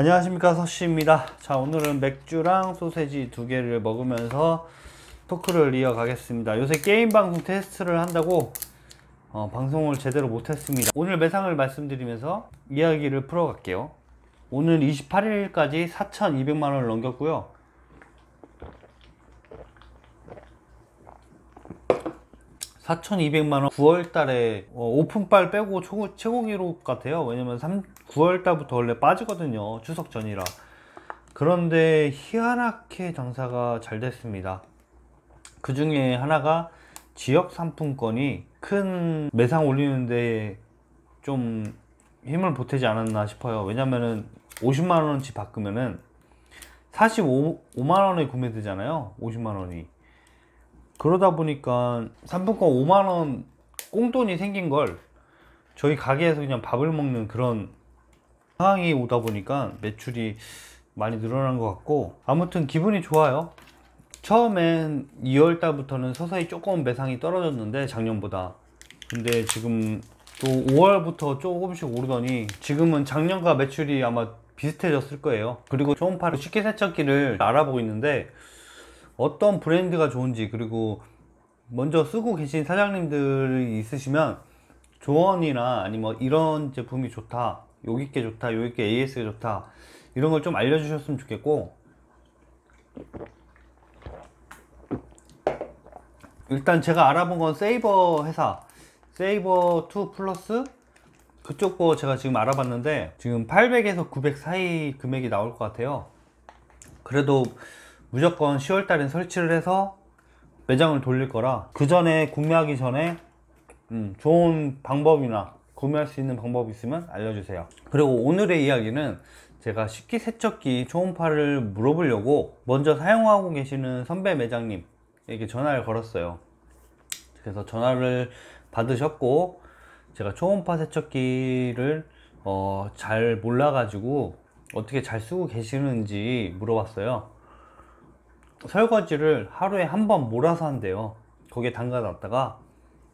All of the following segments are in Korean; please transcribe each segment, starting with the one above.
안녕하십니까 서씨입니다 자 오늘은 맥주랑 소세지 두 개를 먹으면서 토크를 이어가겠습니다 요새 게임 방송 테스트를 한다고 어, 방송을 제대로 못했습니다 오늘 매상을 말씀드리면서 이야기를 풀어갈게요 오늘 28일까지 4,200만원을 넘겼고요 4,200만원 9월달에 어, 오픈빨 빼고 최고, 최고 기록 같아요 왜냐면 3, 9월달부터 원래 빠지거든요 추석 전이라 그런데 희한하게 장사가 잘 됐습니다 그 중에 하나가 지역 상품권이 큰 매상 올리는데 좀 힘을 보태지 않았나 싶어요 왜냐면은 50만원어치 바꾸면은 45만원에 구매되잖아요 50만원이 그러다 보니까 상품권 5만원 꽁돈이 생긴 걸 저희 가게에서 그냥 밥을 먹는 그런 상황이 오다 보니까 매출이 많이 늘어난 것 같고 아무튼 기분이 좋아요 처음엔 2월 달부터는 서서히 조금 매상이 떨어졌는데 작년보다 근데 지금 또 5월부터 조금씩 오르더니 지금은 작년과 매출이 아마 비슷해졌을 거예요 그리고 초음파로 식기세척기를 알아보고 있는데 어떤 브랜드가 좋은지 그리고 먼저 쓰고 계신 사장님들이 있으시면 조언이나 아니면 뭐 이런 제품이 좋다 요기께 좋다 요기께 AS가 좋다 이런 걸 좀 알려주셨으면 좋겠고 일단 제가 알아본 건 세이버 회사 세이버 2 플러스 그쪽 거 제가 지금 알아봤는데 지금 800에서 900 사이 금액이 나올 것 같아요 그래도 무조건 1 0월달에 설치를 해서 매장을 돌릴 거라 그 전에 구매하기 전에 음, 좋은 방법이나 구매할 수 있는 방법이 있으면 알려주세요 그리고 오늘의 이야기는 제가 식기 세척기 초음파를 물어보려고 먼저 사용하고 계시는 선배 매장님에게 전화를 걸었어요 그래서 전화를 받으셨고 제가 초음파 세척기를 어, 잘 몰라가지고 어떻게 잘 쓰고 계시는지 물어봤어요 설거지를 하루에 한 번 몰아서 한대요 거기에 담가 놨다가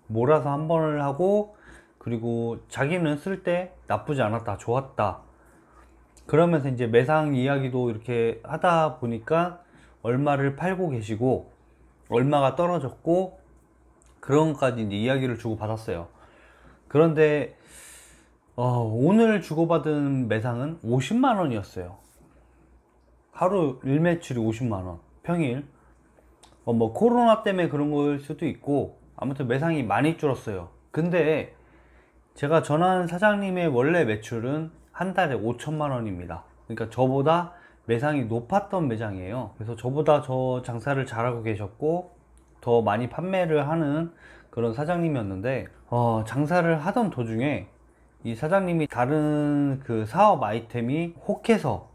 몰아서 한 번을 하고 그리고 자기는 쓸 때 나쁘지 않았다 좋았다 그러면서 이제 매상 이야기도 이렇게 하다 보니까 얼마를 팔고 계시고 얼마가 떨어졌고 그런 것까지 이제 이야기를 주고 받았어요 그런데 어, 오늘 주고받은 매상은 50만 원이었어요 하루 일매출이 50만 원 평일 어, 뭐 코로나 때문에 그런 걸 수도 있고 아무튼 매상이 많이 줄었어요 근데 제가 전한 사장님의 원래 매출은 한 달에 5천만 원입니다 그러니까 저보다 매상이 높았던 매장이에요 그래서 저보다 저 장사를 잘하고 계셨고 더 많이 판매를 하는 그런 사장님이었는데 어, 장사를 하던 도중에 이 사장님이 다른 그 사업 아이템이 혹해서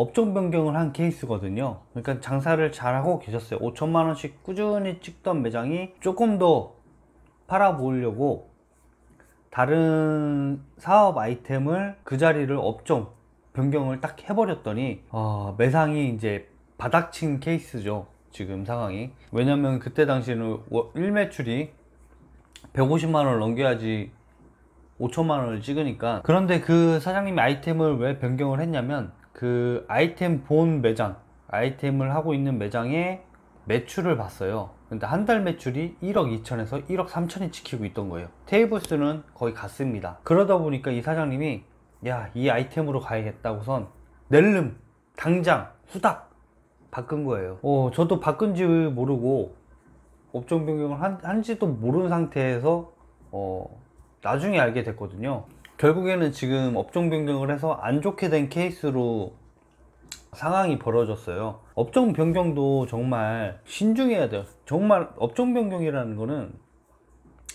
업종 변경을 한 케이스거든요 그러니까 장사를 잘하고 계셨어요 5천만원씩 꾸준히 찍던 매장이 조금 더 팔아보려고 다른 사업 아이템을 그 자리를 업종 변경을 딱 해버렸더니 어, 매상이 이제 바닥친 케이스죠 지금 상황이 왜냐면 그때 당시에는 1매출이 150만원을 넘겨야지 5천만원을 찍으니까 그런데 그 사장님이 아이템을 왜 변경을 했냐면 그 아이템 본 매장, 아이템을 하고 있는 매장의 매출을 봤어요. 근데 한 달 매출이 1억 2천에서 1억 3천이 찍히고 있던 거예요. 테이블 수는 거의 같습니다. 그러다 보니까 이 사장님이 야, 이 아이템으로 가야겠다고선 낼름 당장 후닥 바꾼 거예요. 어, 저도 바꾼 지 모르고 업종 변경을 한, 한지도 모르는 상태에서 어, 나중에 알게 됐거든요. 결국에는 지금 업종 변경을 해서 안 좋게 된 케이스로 상황이 벌어졌어요 업종 변경도 정말 신중해야 돼요 정말 업종 변경이라는 거는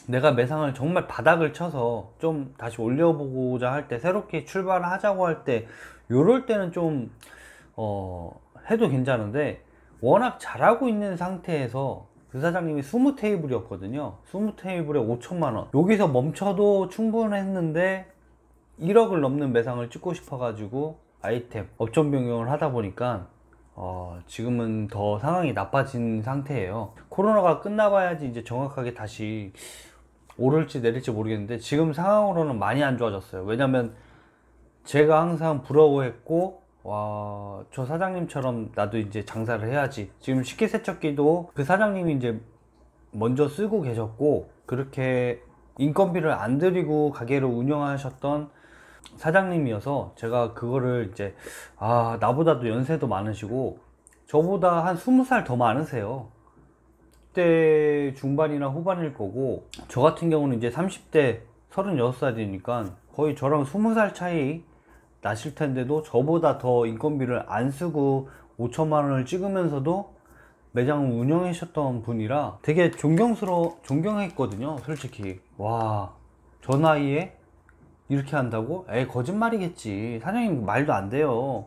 내가 매상을 정말 바닥을 쳐서 좀 다시 올려보고자 할 때 새롭게 출발을 하자고 할 때 요럴 때는 좀 어, 해도 괜찮은데 워낙 잘하고 있는 상태에서 그 사장님이 20테이블이었거든요 20테이블에 5천만원 여기서 멈춰도 충분했는데 1억을 넘는 매상을 찍고 싶어가지고 아이템 업종 변경을 하다 보니까 어, 지금은 더 상황이 나빠진 상태예요. 코로나가 끝나봐야지 이제 정확하게 다시 오를지 내릴지 모르겠는데 지금 상황으로는 많이 안 좋아졌어요. 왜냐면 제가 항상 부러워했고 와, 저 사장님처럼 나도 이제 장사를 해야지. 지금 식기세척기도 그 사장님이 이제 먼저 쓰고 계셨고 그렇게 인건비를 안 들이고 가게를 운영하셨던 사장님이어서 제가 그거를 이제 아 나보다도 연세도 많으시고 저보다 한 20살 더 많으세요 그때 중반이나 후반일 거고 저 같은 경우는 이제 30대 36살이니까 거의 저랑 20살 차이 나실 텐데도 저보다 더 인건비를 안 쓰고 5천만 원을 찍으면서도 매장을 운영하셨던 분이라 되게 존경스러 존경했거든요 솔직히 와 저 나이에 이렇게 한다고? 에이 거짓말이겠지 사장님 말도 안 돼요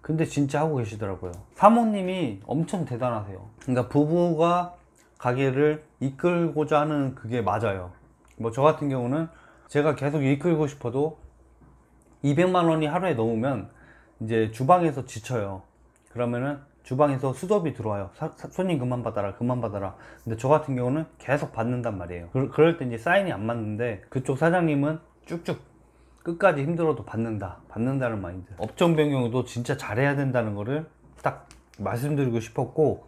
근데 진짜 하고 계시더라고요 사모님이 엄청 대단하세요 그러니까 부부가 가게를 이끌고자 하는 그게 맞아요 뭐 저 같은 경우는 제가 계속 이끌고 싶어도 200만 원이 하루에 넘으면 이제 주방에서 지쳐요 그러면은 주방에서 수업이 들어와요 사, 사, 손님 그만 받아라 그만 받아라 근데 저 같은 경우는 계속 받는단 말이에요 그, 그럴 때 이제 사인이 안 맞는데 그쪽 사장님은 쭉쭉 끝까지 힘들어도 받는다 받는다는 마인드 업종 변경도 진짜 잘해야 된다는 거를 딱 말씀드리고 싶었고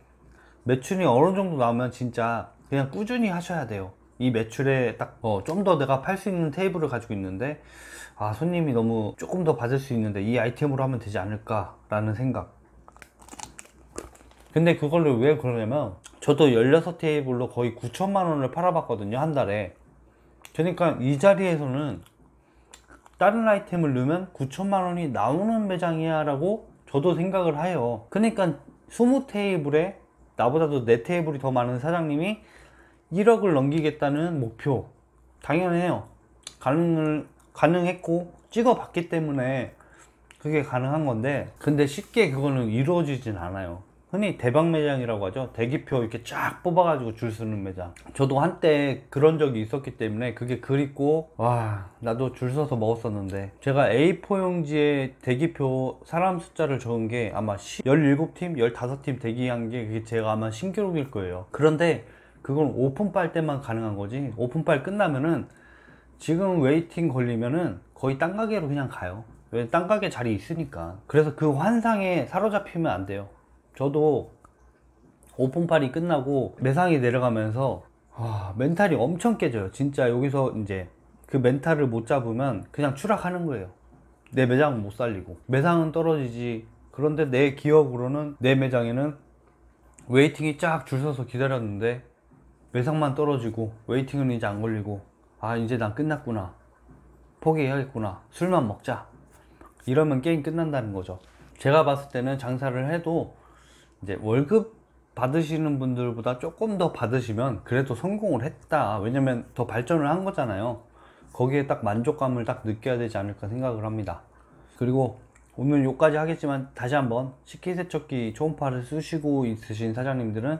매출이 어느 정도 나오면 진짜 그냥 꾸준히 하셔야 돼요 이 매출에 딱 좀더 어 내가 팔 수 있는 테이블을 가지고 있는데 아 손님이 너무 조금 더 받을 수 있는데 이 아이템으로 하면 되지 않을까 라는 생각 근데 그걸로 왜 그러냐면 저도 16테이블로 거의 9천만 원을 팔아봤거든요 한 달에 그러니까 이 자리에서는 다른 아이템을 넣으면 9천만 원이 나오는 매장이야 라고 저도 생각을 해요 그러니까 20테이블에 나보다도 내 네 테이블이 더 많은 사장님이 1억을 넘기겠다는 목표 당연해요 가능을 가능했고 찍어봤기 때문에 그게 가능한 건데 근데 쉽게 그거는 이루어지진 않아요 흔히 대박 매장이라고 하죠 대기표 이렇게 쫙 뽑아가지고 줄 서는 매장 저도 한때 그런 적이 있었기 때문에 그게 그립고 와 나도 줄 서서 먹었었는데 제가 A4용지에 대기표 사람 숫자를 적은 게 아마 17팀 15팀 대기한 게 그게 제가 아마 신기록일 거예요 그런데 그건 오픈빨 때만 가능한 거지 오픈빨 끝나면은 지금 웨이팅 걸리면은 거의 딴 가게로 그냥 가요 왜딴 가게 자리 있으니까 그래서 그 환상에 사로잡히면 안 돼요 저도 오픈팔이 끝나고 매상이 내려가면서 와, 아, 멘탈이 엄청 깨져요 진짜 여기서 이제 그 멘탈을 못 잡으면 그냥 추락하는 거예요 내 매장은 못 살리고 매상은 떨어지지 그런데 내 기억으로는 내 매장에는 웨이팅이 쫙 줄 서서 기다렸는데 매상만 떨어지고 웨이팅은 이제 안 걸리고 아 이제 난 끝났구나 포기해야겠구나 술만 먹자 이러면 게임 끝난다는 거죠 제가 봤을 때는 장사를 해도 이제 월급 받으시는 분들보다 조금 더 받으시면 그래도 성공을 했다 왜냐면 더 발전을 한 거잖아요 거기에 딱 만족감을 딱 느껴야 되지 않을까 생각을 합니다 그리고 오늘 요까지 하겠지만 다시 한번 식기세척기 초음파를 쓰시고 있으신 사장님들은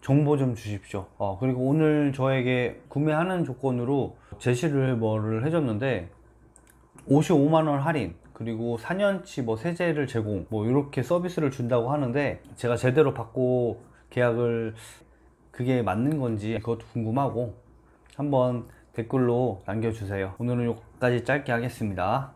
정보 좀 주십시오 어, 그리고 오늘 저에게 구매하는 조건으로 제시를 뭐를 해줬는데 55만원 할인 그리고 4년치 뭐 세제를 제공 뭐 이렇게 서비스를 준다고 하는데 제가 제대로 받고 계약을 그게 맞는 건지 그것도 궁금하고 한번 댓글로 남겨주세요 오늘은 여기까지 짧게 하겠습니다